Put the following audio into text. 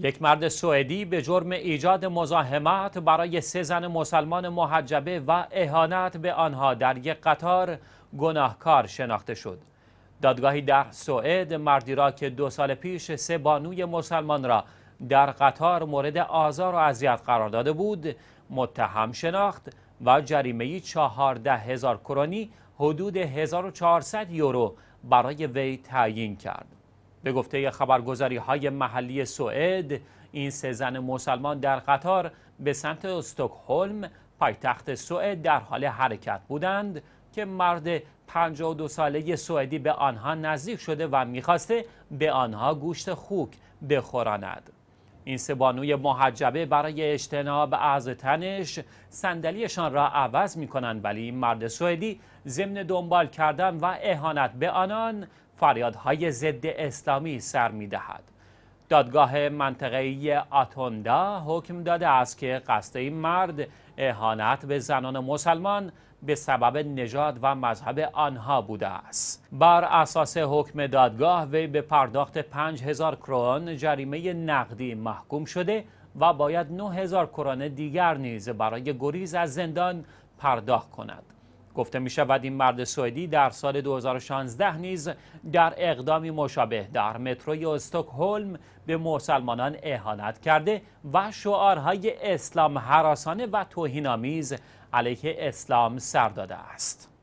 یک مرد سوئدی به جرم ایجاد مزاحمت برای سه زن مسلمان محجبه و اهانت به آنها در یک قطار گناهکار شناخته شد. دادگاهی در سوئد مردی را که دو سال پیش سه بانوی مسلمان را در قطار مورد آزار و اذیت قرار داده بود متهم شناخت و جریمه چهارده هزار کرونی حدود 1400 یورو برای وی تعیین کرد. به گفته خبرگزاری های محلی سوئد این سه زن مسلمان در قطار به سمت استکهلم پایتخت سوئد در حال حرکت بودند که مرد 52 ساله سوئدی به آنها نزدیک شده و میخواسته به آنها گوشت خوک بخوراند این سه بانوی محجبه برای اجتناب از تنش صندلیشان را عوض می کنند ولی این مرد سوئدی ضمن دنبال کردن و اهانت به آنان فریادهای ضد اسلامی سر می دهد. دادگاه ای آتوندا حکم داده است که قصد این مرد اهانت به زنان مسلمان به سبب نژاد و مذهب آنها بوده است بر اساس حکم دادگاه وی به پرداخت 5000 کرون جریمه نقدی محکوم شده و باید 9000 کرون دیگر نیز برای گریز از زندان پرداخت کند گفته می شود این مرد سوئدی در سال 2016 نیز در اقدامی مشابه در متروی استکهلم به مسلمانان اهانت کرده و شعارهای اسلام حراسانه و توهینآمیز علیه اسلام سر داده است.